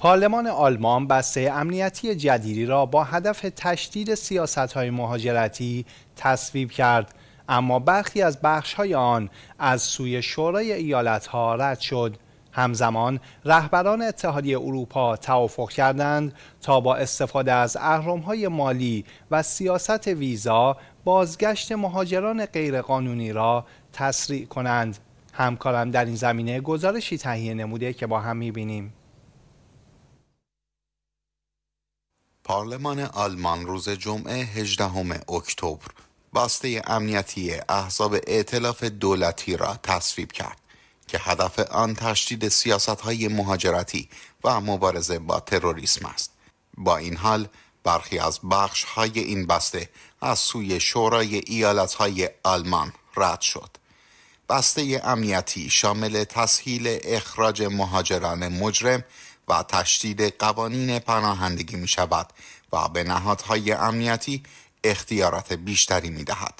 پارلمان آلمان بسته امنیتی جدیدی را با هدف تشدید سیاست های مهاجرتی تصویب کرد اما برخی از بخش های آن از سوی شورای ایالت ها رد شد همزمان رهبران اتحادیه اروپا توافق کردند تا با استفاده از احرام های مالی و سیاست ویزا بازگشت مهاجران غیرقانونی را تسریع کنند همکارم در این زمینه گزارشی تهیه نموده که با هم میبینیم پارلمان آلمان روز جمعه 18 اکتبر بسته امنیتی احزاب ائتلاف دولتی را تصویب کرد که هدف آن تشدید سیاست های مهاجرتی و مبارزه با تروریسم است. با این حال برخی از بخش های این بسته از سوی شورای ایالت های آلمان رد شد. بسته امنیتی شامل تسهیل اخراج مهاجران مجرم و تشدید قوانین پناهندگی می شود و به نهادهای امنیتی اختیارات بیشتری می دهد.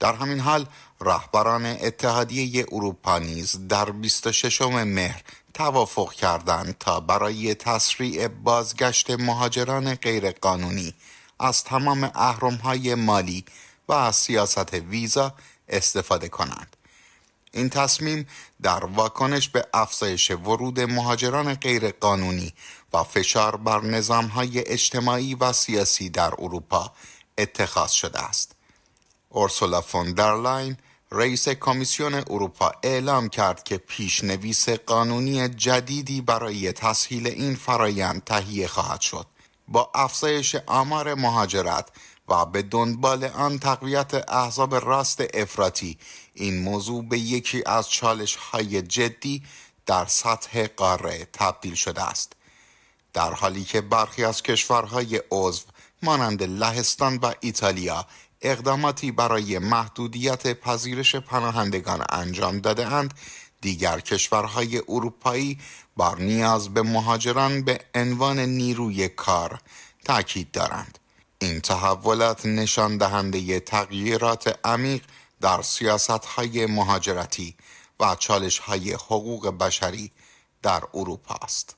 در همین حال رهبران اتحادیه اروپا نیز در 26 مهر توافق کردند تا برای تسریع بازگشت مهاجران غیرقانونی از تمام اهرم‌های مالی و از سیاست ویزا استفاده کنند. این تصمیم در واکنش به افزایش ورود مهاجران غیرقانونی و فشار بر نظامهای اجتماعی و سیاسی در اروپا اتخاذ شده است. اورسولا فون رئیس کمیسیون اروپا اعلام کرد که پیشنویس قانونی جدیدی برای تسهیل این فرایند تهیه خواهد شد. با افزایش آمار مهاجرت و به دنبال آن تقویت احزاب راست افراطی این موضوع به یکی از چالش های جدی در سطح قاره تبدیل شده است در حالی که برخی از کشورهای عضو مانند لهستان و ایتالیا اقداماتی برای محدودیت پذیرش پناهندگان انجام داده اند دیگر کشورهای اروپایی بر نیاز به مهاجران به عنوان نیروی کار تاکید دارند این تحولات نشان دهنده تغییرات عمیق در سیاست های مهاجرتی و چالش های حقوق بشری در اروپا است.